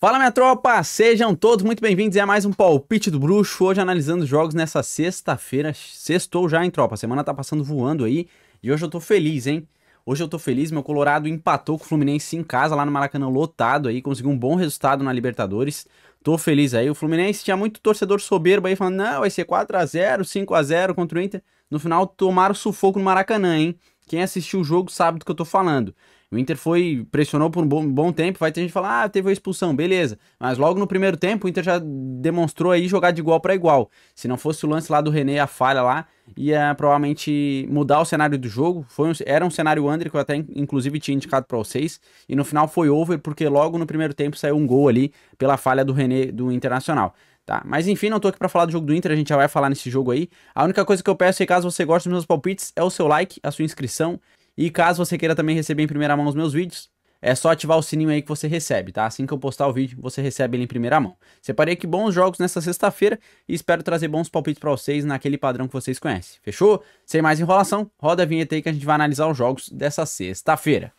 Fala minha tropa, sejam todos muito bem-vindos a mais um palpite do bruxo, hoje analisando jogos nessa sexta-feira, sextou já em tropa, a semana tá passando voando aí e hoje eu tô feliz, hein? Hoje eu tô feliz, meu Colorado empatou com o Fluminense em casa lá no Maracanã lotado aí, conseguiu um bom resultado na Libertadores, tô feliz aí, o Fluminense tinha muito torcedor soberbo aí falando, não, vai ser 4x0, 5x0 contra o Inter, no final tomaram sufoco no Maracanã, hein? Quem assistiu o jogo sabe do que eu tô falando. O Inter foi, pressionou por um bom, bom tempo, vai ter gente falar, ah, teve a expulsão, beleza. Mas logo no primeiro tempo o Inter já demonstrou aí jogar de igual para igual. Se não fosse o lance lá do René, a falha lá, ia provavelmente mudar o cenário do jogo. Foi um, era um cenário under que eu até inclusive tinha indicado para vocês. E no final foi over, porque logo no primeiro tempo saiu um gol ali pela falha do René do Internacional. Tá, mas enfim, não tô aqui para falar do jogo do Inter, a gente já vai falar nesse jogo aí. A única coisa que eu peço aí, é, caso você goste dos meus palpites é o seu like, a sua inscrição e caso você queira também receber em primeira mão os meus vídeos, é só ativar o sininho aí que você recebe, tá? Assim que eu postar o vídeo, você recebe ele em primeira mão. Separei aqui bons jogos nessa sexta-feira e espero trazer bons palpites para vocês naquele padrão que vocês conhecem. Fechou? Sem mais enrolação, roda a vinheta aí que a gente vai analisar os jogos dessa sexta-feira.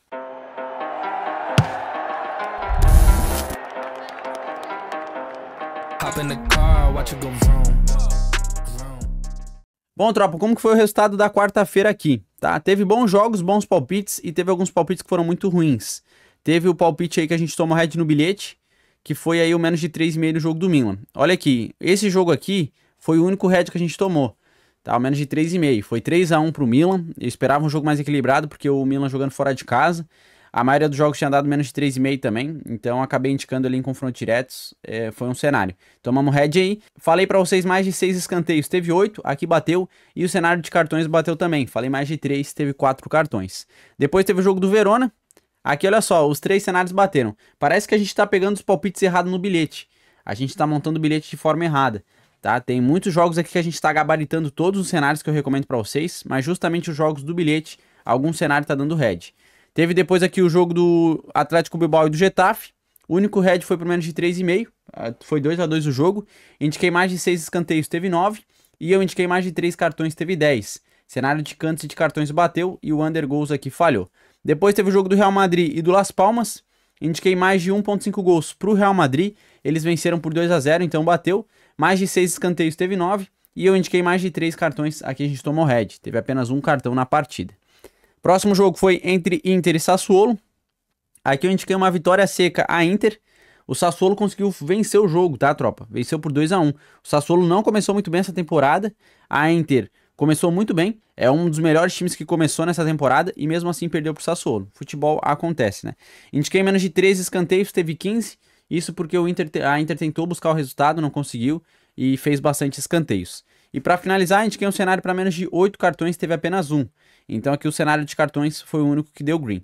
Bom, tropa, como que foi o resultado da quarta-feira aqui? tá? Teve bons jogos, bons palpites e teve alguns palpites que foram muito ruins. Teve o palpite aí que a gente tomou red no bilhete, que foi aí o menos de 3,5 no jogo do Milan. Olha aqui, esse jogo aqui foi o único red que a gente tomou, tá? O menos de 3,5. Foi 3 a 1 pro Milan. Eu esperava um jogo mais equilibrado porque o Milan jogando fora de casa. A maioria dos jogos tinha dado menos de 3,5 também, então acabei indicando ali em confrontos diretos, é, foi um cenário. Tomamos então, head aí, falei para vocês mais de 6 escanteios, teve 8, aqui bateu, e o cenário de cartões bateu também, falei mais de 3, teve 4 cartões. Depois teve o jogo do Verona, aqui olha só, os três cenários bateram. Parece que a gente tá pegando os palpites errados no bilhete, a gente tá montando o bilhete de forma errada. Tá? Tem muitos jogos aqui que a gente está gabaritando todos os cenários que eu recomendo para vocês, mas justamente os jogos do bilhete, algum cenário está dando head Teve depois aqui o jogo do Atlético Bilbao e do Getafe. O único red foi por menos de 3,5. Ah, foi 2 a 2 o jogo. Indiquei mais de 6 escanteios, teve 9. E eu indiquei mais de 3 cartões, teve 10. Cenário de cantos e de cartões bateu e o under goals aqui falhou. Depois teve o jogo do Real Madrid e do Las Palmas. Indiquei mais de 1.5 gols para o Real Madrid. Eles venceram por 2 a 0 então bateu. Mais de 6 escanteios, teve 9. E eu indiquei mais de 3 cartões. Aqui a gente tomou red. Teve apenas um cartão na partida. Próximo jogo foi entre Inter e Sassuolo. Aqui eu indiquei uma vitória seca a Inter. O Sassuolo conseguiu vencer o jogo, tá, tropa? Venceu por 2 a 1 O Sassuolo não começou muito bem essa temporada. A Inter começou muito bem. É um dos melhores times que começou nessa temporada e mesmo assim perdeu pro Sassuolo. Futebol acontece, né? Indiquei menos de 13 escanteios, teve 15. Isso porque o Inter, a Inter tentou buscar o resultado, não conseguiu e fez bastante escanteios. E para finalizar, indiquei um cenário para menos de 8 cartões, teve apenas um. Então aqui o cenário de cartões foi o único que deu green.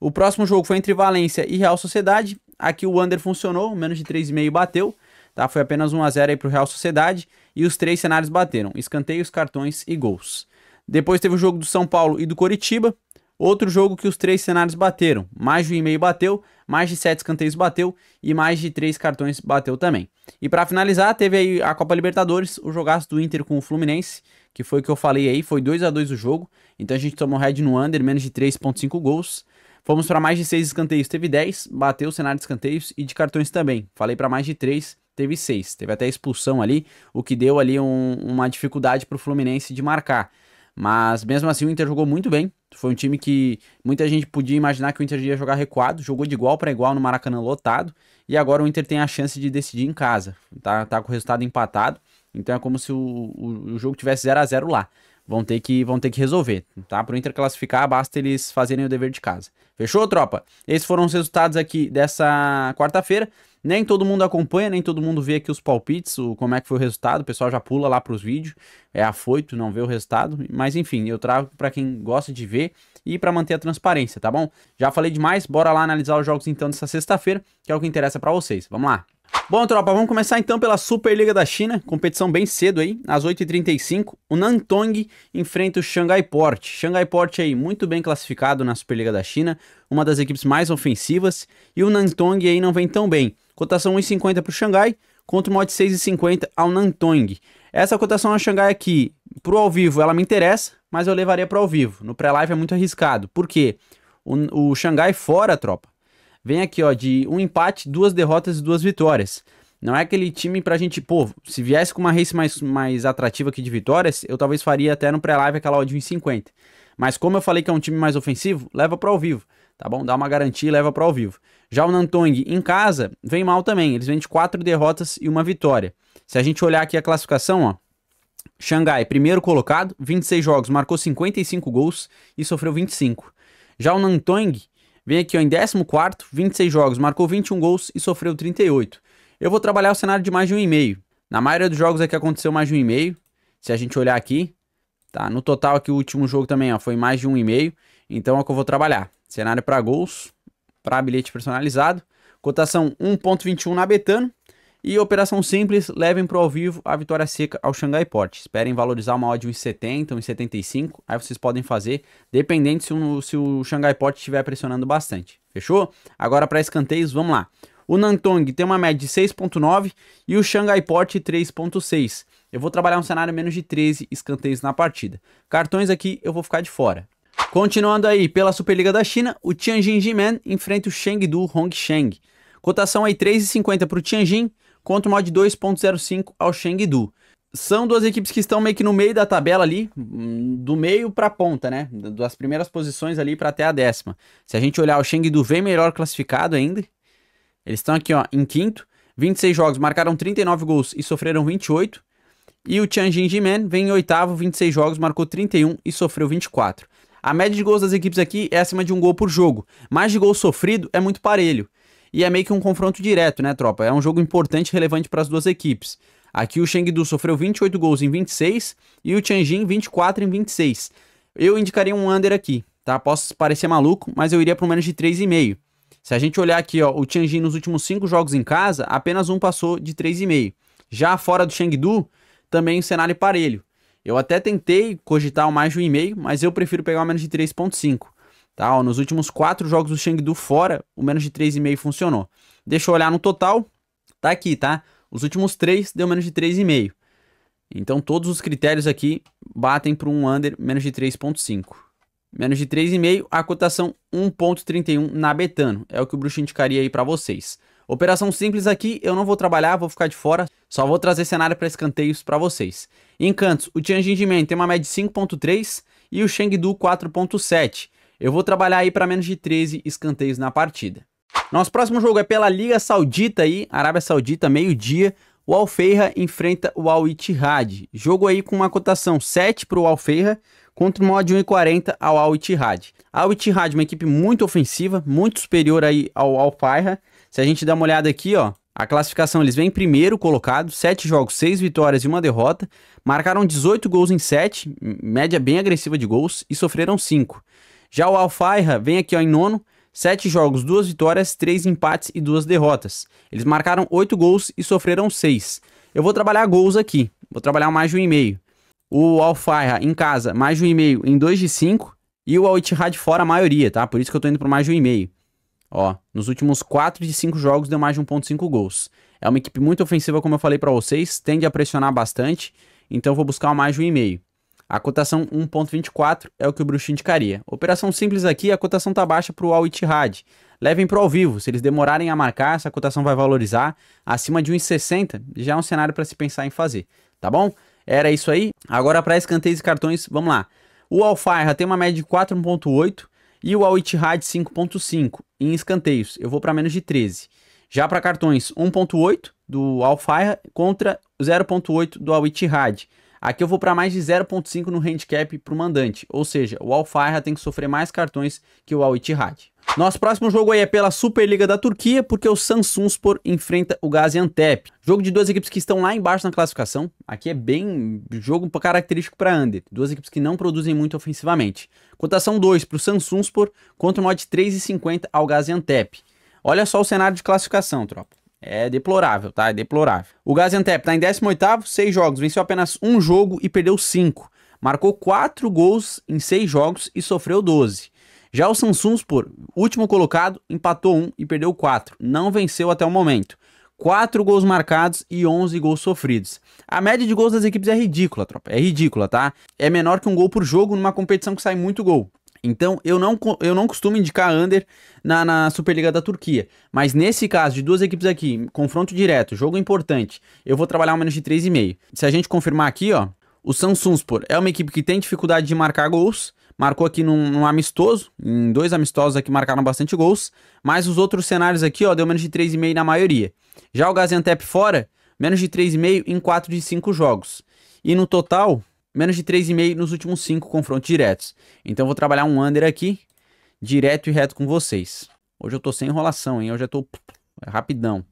O próximo jogo foi entre Valência e Real Sociedade. Aqui o under funcionou, menos de 3,5 bateu. Tá? Foi apenas 1 a 0 aí o Real Sociedade e os três cenários bateram: escanteios, cartões e gols. Depois teve o jogo do São Paulo e do Coritiba. Outro jogo que os três cenários bateram. Mais de um e-mail bateu, mais de sete escanteios bateu e mais de três cartões bateu também. E para finalizar, teve aí a Copa Libertadores, o jogaço do Inter com o Fluminense que foi o que eu falei aí, foi 2 a 2 o jogo. Então a gente tomou head no under, menos de 3.5 gols. Fomos para mais de 6 escanteios, teve 10, bateu o cenário de escanteios e de cartões também. Falei para mais de 3, teve 6. Teve até expulsão ali, o que deu ali um, uma dificuldade para o Fluminense de marcar. Mas mesmo assim o Inter jogou muito bem. Foi um time que muita gente podia imaginar que o Inter ia jogar recuado, jogou de igual para igual no Maracanã lotado, e agora o Inter tem a chance de decidir em casa. Tá, tá com o resultado empatado. Então é como se o, o, o jogo tivesse 0 a 0 lá. Vão ter que vão ter que resolver, tá? Para o Inter classificar, basta eles fazerem o dever de casa. Fechou, tropa? Esses foram os resultados aqui dessa quarta-feira. Nem todo mundo acompanha, nem todo mundo vê aqui os palpites, o, como é que foi o resultado. O pessoal já pula lá para os vídeos, é afoito, não vê o resultado. Mas enfim, eu trago para quem gosta de ver e para manter a transparência, tá bom? Já falei demais, bora lá analisar os jogos então dessa sexta-feira, que é o que interessa para vocês. Vamos lá. Bom, tropa, vamos começar então pela Superliga da China, competição bem cedo aí, às 8h35. O Nantong enfrenta o Shanghai Port. Shanghai Port aí muito bem classificado na Superliga da China, uma das equipes mais ofensivas, e o Nantong aí não vem tão bem. Cotação 1,50 para o Shanghai, contra o de 6,50 ao Nantong. Essa cotação na Shanghai aqui, para o ao vivo, ela me interessa, mas eu levaria para ao vivo. No pré-live é muito arriscado. Por quê? O, o Xangai fora, tropa, vem aqui, ó, de um empate, duas derrotas e duas vitórias. Não é aquele time pra gente, pô, se viesse com uma race mais, mais atrativa aqui de vitórias, eu talvez faria até no pré-live aquela odd 50 Mas como eu falei que é um time mais ofensivo, leva para ao vivo, tá bom? Dá uma garantia e leva para ao vivo. Já o Nantong em casa vem mal também, eles vêm de quatro derrotas e uma vitória. Se a gente olhar aqui a classificação, ó, Xangai, primeiro colocado, 26 jogos, marcou 55 gols e sofreu 25. Já o Nantong Vem aqui ó, em 14, 26 jogos, marcou 21 gols e sofreu 38. Eu vou trabalhar o cenário de mais de um e meio. Na maioria dos jogos aqui é aconteceu mais de um e meio. Se a gente olhar aqui, tá? No total aqui o último jogo também ó, foi mais de um e meio. Então é o que eu vou trabalhar. Cenário para gols, para bilhete personalizado. Cotação 1.21 na Betano. E operação simples, levem o ao vivo a vitória seca ao Xangai Port. Esperem valorizar uma odd 1,70, 1,75. Aí vocês podem fazer, dependendo se, um, se o Xangai Port estiver pressionando bastante. Fechou? Agora para escanteios, vamos lá. O Nantong tem uma média de 6.9 e o Shanghai Port 3.6. Eu vou trabalhar um cenário menos de 13 escanteios na partida. Cartões aqui eu vou ficar de fora. Continuando aí pela Superliga da China, o Tianjin Jimen enfrenta o Chengdu Hongsheng. Cotação aí 3,50 para o Tianjin, contra o mod 2.05 ao Chengdu. São duas equipes que estão meio que no meio da tabela ali, hum, do meio para a ponta, né? Das primeiras posições ali para até a décima. Se a gente olhar, o Chengdu vem melhor classificado ainda. Eles estão aqui, ó, em quinto. 26 jogos, marcaram 39 gols e sofreram 28. E o Tianjin Jimen vem em oitavo, 26 jogos, marcou 31 e sofreu 24. A média de gols das equipes aqui é acima de um gol por jogo, mas de gol sofrido é muito parelho. E é meio que um confronto direto, né, tropa? É um jogo importante e relevante para as duas equipes. Aqui o Chengdu sofreu 28 gols em 26 e o Tianjin 24 em 26. Eu indicaria um under aqui, tá? Posso parecer maluco, mas eu iria para menos de 3,5. Se a gente olhar aqui, ó, o Tianjin nos últimos 5 jogos em casa, apenas um passou de 3,5. Já fora do Chengdu, também um cenário parelho. Eu até tentei cogitar o mais de 1,5, mas eu prefiro pegar o menos de 3,5. Tá, ó, nos últimos quatro jogos do Chengdu fora, o menos de 3,5 funcionou. Deixa eu olhar no total, tá aqui, tá? Os últimos três deu menos de 3,5. Então todos os critérios aqui batem para um under menos de 3.5. Menos de 3,5, a cotação 1.31 na Betano. É o que o bruxo indicaria aí para vocês. Operação simples aqui, eu não vou trabalhar, vou ficar de fora. Só vou trazer cenário para escanteios para vocês. Em cantos, o Tianjin Jimen tem uma média de 5.3 e o Chengdu 4.7. Eu vou trabalhar aí para menos de 13 escanteios na partida. Nosso próximo jogo é pela Liga Saudita aí, Arábia Saudita, meio-dia. O Alfeira enfrenta o Al Ittihad. Jogo aí com uma cotação 7 para o Alfeira contra uma odd 1,40 ao Al Ittihad. Al Ittihad uma equipe muito ofensiva, muito superior aí ao Al Se a gente dá uma olhada aqui, ó, a classificação eles vêm primeiro colocado, 7 jogos, 6 vitórias e uma derrota, marcaram 18 gols em 7, média bem agressiva de gols e sofreram 5. Já o Alfairra vem aqui ó, em nono, sete jogos, duas vitórias, três empates e duas derrotas. Eles marcaram oito gols e sofreram seis. Eu vou trabalhar gols aqui, vou trabalhar mais de um e meio. O Alfairra em casa, mais de um e meio em dois de cinco e o Al Ittihad fora a maioria, tá? Por isso que eu tô indo pro mais de um e meio. Ó, nos últimos quatro de cinco jogos deu mais de 1.5 gols. É uma equipe muito ofensiva, como eu falei para vocês, tende a pressionar bastante, então vou buscar mais de meio. A cotação 1.24 é o que o bruxo indicaria. Operação simples aqui, a cotação tá baixa para o Al Ittihad. Levem para ao vivo, se eles demorarem a marcar, essa cotação vai valorizar acima de 1,60, já é um cenário para se pensar em fazer, tá bom? Era isso aí. Agora para escanteios e cartões, vamos lá. O Al tem uma média de 4.8 e o Al Ittihad 5.5 em escanteios. Eu vou para menos de 13. Já para cartões, 1.8 do Al contra 0.8 do Al Ittihad. Aqui eu vou para mais de 0.5 no handicap para o mandante, ou seja, o al tem que sofrer mais cartões que o Al-Ittihad. Nosso próximo jogo aí é pela Superliga da Turquia, porque o Samsunspor enfrenta o Gaziantep. Jogo de duas equipes que estão lá embaixo na classificação. Aqui é bem jogo característico para under. Duas equipes que não produzem muito ofensivamente. Cotação 2 para o Samsunspor contra o mod 3,50 ao Gaziantep. Olha só o cenário de classificação, tropa. É deplorável, tá? É deplorável. O Gaziantep tá em 18º, 6 jogos, venceu apenas um jogo e perdeu 5. Marcou 4 gols em 6 jogos e sofreu 12. Já o Samsung, por último colocado, empatou 1 e perdeu 4. Não venceu até o momento. 4 gols marcados e 11 gols sofridos. A média de gols das equipes é ridícula, tropa. É ridícula, tá? É menor que um gol por jogo numa competição que sai muito gol. Então, eu não, eu não costumo indicar under na, na, Superliga da Turquia. Mas nesse caso, de duas equipes aqui, confronto direto, jogo importante, eu vou trabalhar um menos de 3,5. Se a gente confirmar aqui, ó, o Samsunspor é uma equipe que tem dificuldade de marcar gols. Marcou aqui num, num amistoso, em dois amistosos aqui marcaram bastante gols. Mas os outros cenários aqui, ó, deu menos de 3,5 na maioria. Já o Gaziantep fora, menos de 3,5 em 4 de 5 jogos. E no total, menos de 3,5 nos últimos 5 confrontos diretos. Então vou trabalhar um under aqui, direto e reto com vocês. Hoje eu tô sem enrolação, hein? Hoje eu tô rapidão.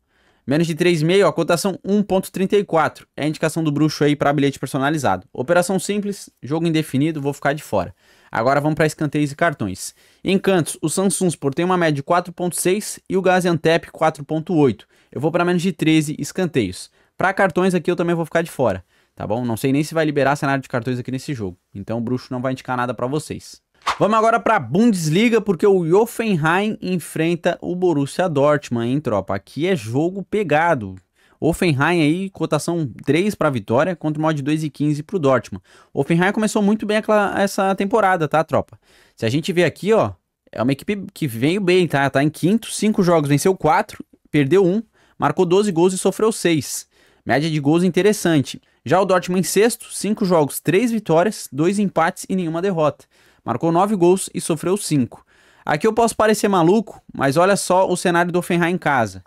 Menos de 3,5, a cotação 1.34. É a indicação do bruxo aí para bilhete personalizado. Operação simples, jogo indefinido, vou ficar de fora. Agora vamos para escanteios e cartões. Em cantos, o Sport tem uma média de 4.6 e o Gaziantep 4.8. Eu vou para menos de 13 escanteios. Para cartões aqui eu também vou ficar de fora tá bom? Não sei nem se vai liberar cenário de cartões aqui nesse jogo. Então o bruxo não vai indicar nada para vocês. Vamos agora para Bundesliga, porque o Hoffenheim enfrenta o Borussia Dortmund, hein, tropa? Aqui é jogo pegado. Offenheim aí, cotação 3 para vitória contra o mod 2 e 15 para o Dortmund. Offenheim começou muito bem essa temporada, tá, tropa? Se a gente vê aqui, ó, é uma equipe que veio bem, tá? Tá em quinto, 5 jogos, venceu 4, perdeu 1, marcou 12 gols e sofreu 6. Média de gols interessante. Já o Dortmund em sexto, cinco jogos, três vitórias, dois empates e nenhuma derrota. Marcou nove gols e sofreu cinco. Aqui eu posso parecer maluco, mas olha só o cenário do Offenheim em casa.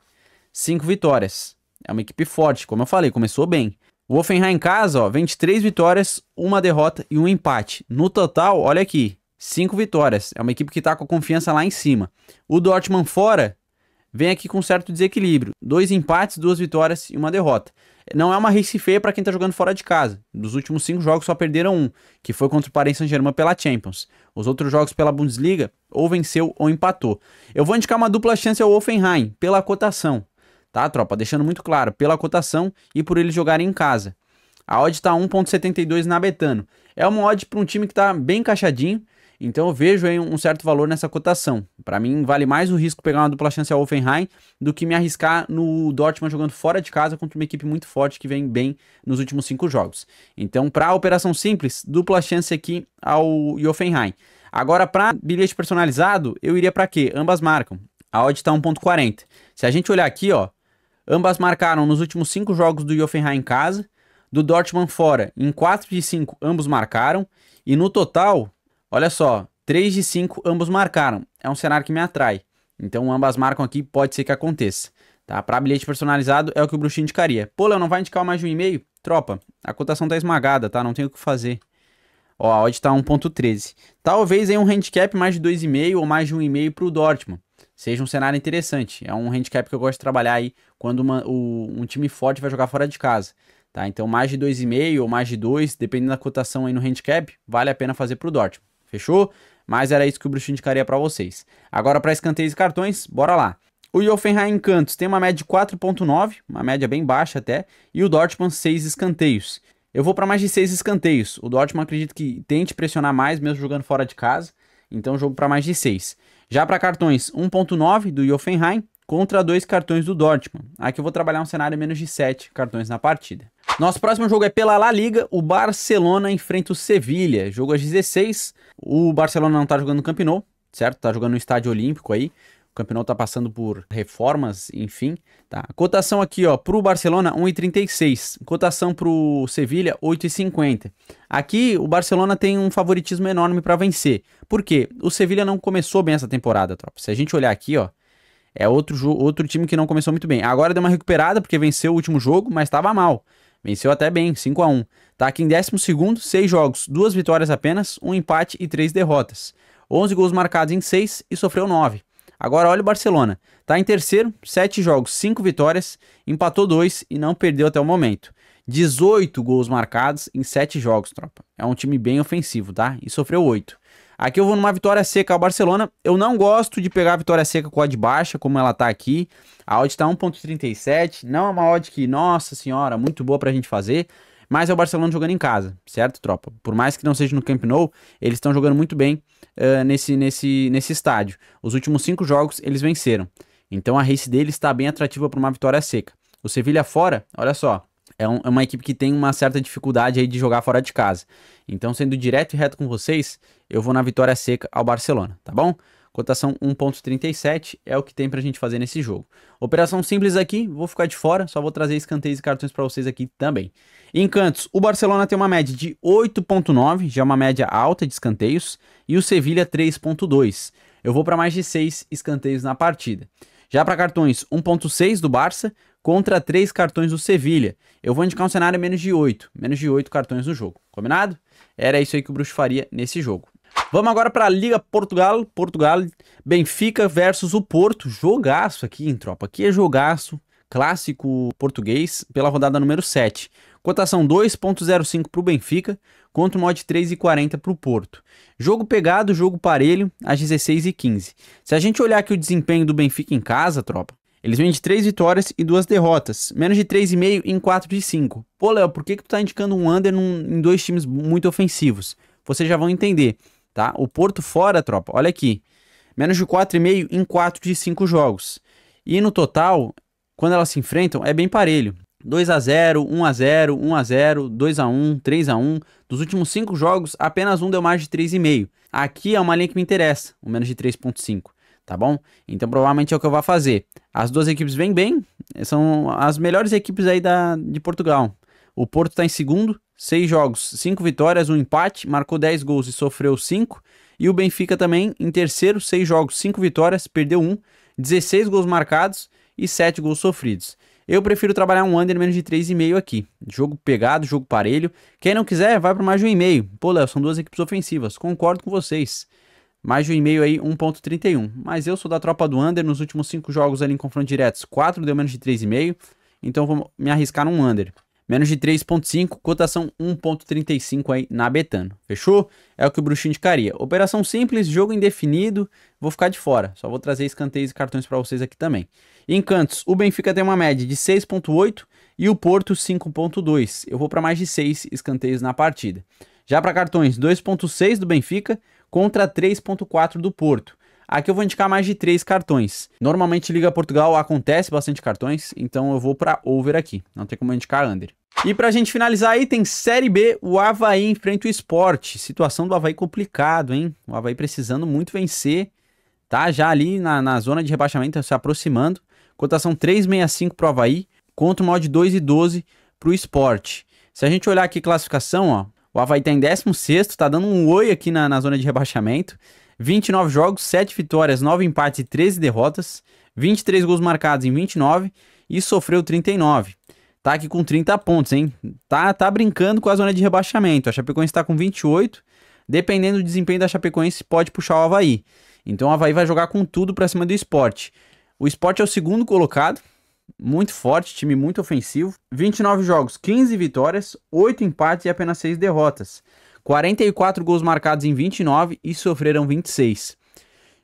Cinco vitórias. É uma equipe forte, como eu falei, começou bem. O Offenheim em casa, ó, três vitórias, uma derrota e um empate. No total, olha aqui, cinco vitórias. É uma equipe que está com a confiança lá em cima. O Dortmund fora, vem aqui com certo desequilíbrio. Dois empates, duas vitórias e uma derrota não é uma race feia para quem tá jogando fora de casa. Dos últimos cinco jogos só perderam um, que foi contra o Paris Saint-Germain pela Champions. Os outros jogos pela Bundesliga ou venceu ou empatou. Eu vou indicar uma dupla chance ao Offenheim pela cotação, tá, tropa? Deixando muito claro, pela cotação e por eles jogarem em casa. A odd tá 1.72 na Betano. É uma odd para um time que tá bem encaixadinho então eu vejo aí um certo valor nessa cotação. Para mim, vale mais o risco pegar uma dupla chance ao Offenheim do que me arriscar no Dortmund jogando fora de casa contra uma equipe muito forte que vem bem nos últimos cinco jogos. Então, para a operação simples, dupla chance aqui ao Offenheim. Agora, para bilhete personalizado, eu iria para quê? Ambas marcam. A odd está 1.40. Se a gente olhar aqui, ó, ambas marcaram nos últimos cinco jogos do Offenheim em casa, do Dortmund fora, em 4 de 5 ambos marcaram, e no total Olha só, 3 de 5 ambos marcaram. É um cenário que me atrai. Então ambas marcam aqui, pode ser que aconteça. Tá? Para bilhete personalizado é o que o bruxinho indicaria. Pô, Léo, não vai indicar mais de um e-mail? Tropa, a cotação tá esmagada, tá? Não tem o que fazer. Ó, a odd tá 1.13. Talvez em um handicap mais de 2,5 ou mais de 1,5 pro Dortmund. Seja um cenário interessante. É um handicap que eu gosto de trabalhar aí quando uma, o, um time forte vai jogar fora de casa. Tá? Então mais de 2,5 ou mais de 2, dependendo da cotação aí no handicap, vale a pena fazer pro Dortmund. Fechou? Mas era isso que o Bruxo indicaria para vocês. Agora para escanteios e cartões, bora lá. O Hoffenheim Cantos tem uma média de 4.9, uma média bem baixa até, e o Dortmund 6 escanteios. Eu vou para mais de 6 escanteios. O Dortmund acredito que tente pressionar mais mesmo jogando fora de casa, então jogo para mais de 6. Já para cartões, 1.9 do Hoffenheim contra dois cartões do Dortmund. Aqui eu vou trabalhar um cenário menos de 7 cartões na partida. Nosso próximo jogo é pela La Liga. O Barcelona enfrenta o Sevilha. Jogo às 16. O Barcelona não tá jogando no Camp Nou, certo? Tá jogando no Estádio Olímpico aí. O Camp Nou tá passando por reformas, enfim, tá? Cotação aqui, ó, pro Barcelona 1,36. Cotação pro Sevilha 8,50. Aqui o Barcelona tem um favoritismo enorme para vencer. Por quê? O Sevilha não começou bem essa temporada, tropa. Se a gente olhar aqui, ó, é outro, outro time que não começou muito bem. Agora deu uma recuperada porque venceu o último jogo, mas estava mal. Venceu até bem, 5 a 1 Está aqui em 12, 6 jogos, 2 vitórias apenas, 1 um empate e 3 derrotas. 11 gols marcados em 6 e sofreu 9. Agora olha o Barcelona. Está em terceiro, 7 jogos, 5 vitórias, empatou 2 e não perdeu até o momento. 18 gols marcados em 7 jogos, tropa. É um time bem ofensivo, tá? E sofreu 8. Aqui eu vou numa vitória seca ao Barcelona. Eu não gosto de pegar a vitória seca com a odd baixa, como ela tá aqui. A odd tá 1.37, não é uma odd que, nossa senhora, muito boa pra gente fazer. Mas é o Barcelona jogando em casa, certo, tropa? Por mais que não seja no Camp Nou, eles estão jogando muito bem uh, nesse, nesse, nesse estádio. Os últimos cinco jogos eles venceram. Então a race deles está bem atrativa para uma vitória seca. O Sevilha fora, olha só, é, um, é uma equipe que tem uma certa dificuldade aí de jogar fora de casa. Então, sendo direto e reto com vocês, eu vou na vitória seca ao Barcelona, tá bom? Cotação 1.37 é o que tem pra gente fazer nesse jogo. Operação simples aqui, vou ficar de fora, só vou trazer escanteios e cartões para vocês aqui também. Em cantos, o Barcelona tem uma média de 8.9, já é uma média alta de escanteios, e o Sevilha 3.2. Eu vou para mais de 6 escanteios na partida. Já para cartões, 1.6 do Barça, contra três cartões do Sevilha. Eu vou indicar um cenário menos de 8, menos de 8 cartões no jogo, combinado? Era isso aí que o Bruxo faria nesse jogo. Vamos agora para a Liga Portugal, Portugal, Benfica versus o Porto, jogaço aqui, hein, tropa? Aqui é jogaço, clássico português, pela rodada número 7. Cotação 2.05 para o Benfica, contra o mod 3.40 para o Porto. Jogo pegado, jogo parelho, às 16h15. Se a gente olhar aqui o desempenho do Benfica em casa, tropa, eles vêm de 3 vitórias e 2 derrotas. Menos de 3,5 em 4 de 5. Pô, Léo, por que, que tu tá indicando um under num, em dois times muito ofensivos? Vocês já vão entender, tá? O Porto fora, tropa, olha aqui. Menos de 4,5 em 4 de 5 jogos. E no total, quando elas se enfrentam, é bem parelho. 2 a 0 1 a 0 1 a 0 2 a 1 3 a 1 Dos últimos 5 jogos, apenas um deu mais de 3,5. Aqui é uma linha que me interessa, o menos de 3,5 tá bom? Então provavelmente é o que eu vou fazer. As duas equipes vêm bem, são as melhores equipes aí da, de Portugal. O Porto está em segundo, seis jogos, cinco vitórias, um empate, marcou 10 gols e sofreu cinco. E o Benfica também em terceiro, seis jogos, cinco vitórias, perdeu um, 16 gols marcados e sete gols sofridos. Eu prefiro trabalhar um under menos de 3,5 aqui. Jogo pegado, jogo parelho. Quem não quiser, vai para mais de um e meio. Pô, Léo, são duas equipes ofensivas. Concordo com vocês. Mais de um e-mail aí, 1.31. Mas eu sou da tropa do under, nos últimos cinco jogos ali em confronto diretos, quatro deu menos de 3,5, então vou me arriscar num under. Menos de 3.5, cotação 1.35 aí na Betano. Fechou? É o que o bruxinho indicaria. Operação simples, jogo indefinido, vou ficar de fora. Só vou trazer escanteios e cartões para vocês aqui também. Encantos, o Benfica tem uma média de 6.8 e o Porto 5.2. Eu vou para mais de 6 escanteios na partida. Já para cartões, 2.6 do Benfica, contra 3,4 do Porto. Aqui eu vou indicar mais de três cartões. Normalmente Liga Portugal acontece bastante cartões, então eu vou para over aqui. Não tem como indicar under. E pra gente finalizar aí, tem Série B, o Havaí enfrenta o esporte. Situação do Havaí complicado, hein? O Havaí precisando muito vencer. Tá já ali na, na zona de rebaixamento, se aproximando. Cotação 3,65 pro Havaí, contra o mod de 2,12 pro esporte. Se a gente olhar aqui classificação, ó, o Havaí tá em 16, tá dando um oi aqui na, na zona de rebaixamento. 29 jogos, 7 vitórias, 9 empates e 13 derrotas. 23 gols marcados em 29 e sofreu 39. Tá aqui com 30 pontos, hein? Tá, tá brincando com a zona de rebaixamento. A Chapecoense tá com 28. Dependendo do desempenho da Chapecoense, pode puxar o Havaí. Então o Havaí vai jogar com tudo para cima do esporte. O esporte é o segundo colocado, muito forte, time muito ofensivo. 29 jogos, 15 vitórias, 8 empates e apenas 6 derrotas. 44 gols marcados em 29 e sofreram 26.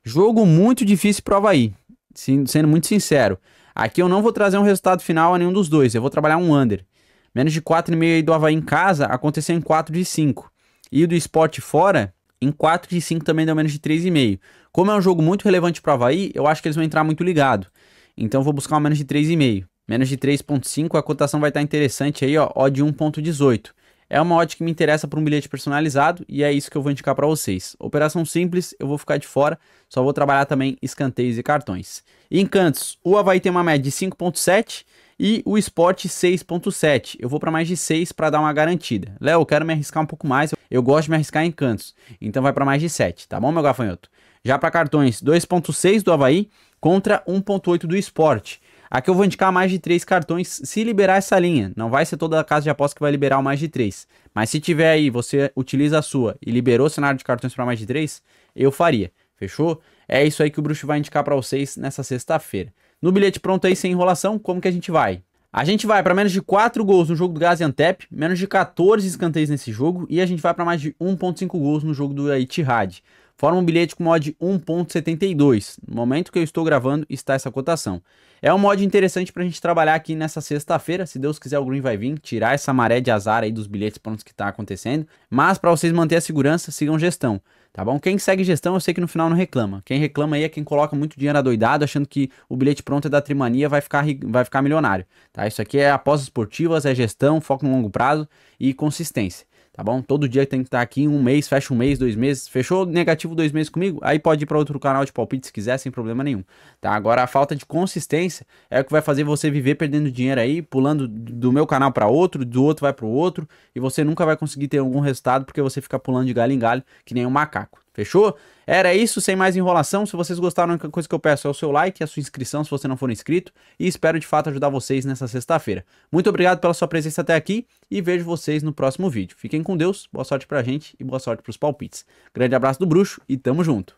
Jogo muito difícil para o Havaí, sendo muito sincero. Aqui eu não vou trazer um resultado final a nenhum dos dois, eu vou trabalhar um under. Menos de 4,5 do Havaí em casa aconteceu em 4 de 5. E o do esporte fora, em 4 de 5 também deu menos de 3,5. Como é um jogo muito relevante para o Havaí, eu acho que eles vão entrar muito ligado. Então vou buscar uma menos de 3,5. Menos de 3,5, a cotação vai estar interessante aí, ó, ó de 1,18. É uma odd que me interessa para um bilhete personalizado e é isso que eu vou indicar para vocês. Operação simples, eu vou ficar de fora, só vou trabalhar também escanteios e cartões. encantos, o Havaí tem uma média de 5.7 e o Sport 6.7. Eu vou para mais de 6 para dar uma garantida. Léo, eu quero me arriscar um pouco mais, eu gosto de me arriscar em encantos, então vai para mais de 7, tá bom, meu gafanhoto? Já para cartões, 2.6 do Havaí, contra 1.8 do esporte. Aqui eu vou indicar mais de 3 cartões se liberar essa linha. Não vai ser toda a casa de aposta que vai liberar o mais de 3. Mas se tiver aí, você utiliza a sua e liberou o cenário de cartões para mais de 3, eu faria. Fechou? É isso aí que o bruxo vai indicar para vocês nessa sexta-feira. No bilhete pronto aí, sem enrolação, como que a gente vai? A gente vai para menos de 4 gols no jogo do Gaziantep, menos de 14 escanteios nesse jogo e a gente vai para mais de 1.5 gols no jogo do Itihad forma um bilhete com mod 1.72. No momento que eu estou gravando, está essa cotação. É um mod interessante para a gente trabalhar aqui nessa sexta-feira. Se Deus quiser, o Green vai vir tirar essa maré de azar aí dos bilhetes prontos que está acontecendo. Mas para vocês manter a segurança, sigam gestão. Tá bom? Quem segue gestão, eu sei que no final não reclama. Quem reclama aí é quem coloca muito dinheiro adoidado, achando que o bilhete pronto é da trimania, vai ficar, vai ficar milionário. Tá? Isso aqui é apostas esportivas, é gestão, foco no longo prazo e consistência tá bom? Todo dia tem que estar aqui, um mês, fecha um mês, dois meses, fechou negativo dois meses comigo? Aí pode ir para outro canal de palpite se quiser, sem problema nenhum, tá? Agora a falta de consistência é o que vai fazer você viver perdendo dinheiro aí, pulando do meu canal para outro, do outro vai para o outro, e você nunca vai conseguir ter algum resultado porque você fica pulando de galho em galho que nem um macaco. Fechou? Era isso, sem mais enrolação. Se vocês gostaram, a única coisa que eu peço é o seu like, a sua inscrição se você não for inscrito. E espero de fato ajudar vocês nessa sexta-feira. Muito obrigado pela sua presença até aqui e vejo vocês no próximo vídeo. Fiquem com Deus, boa sorte pra gente e boa sorte pros palpites. Grande abraço do bruxo e tamo junto.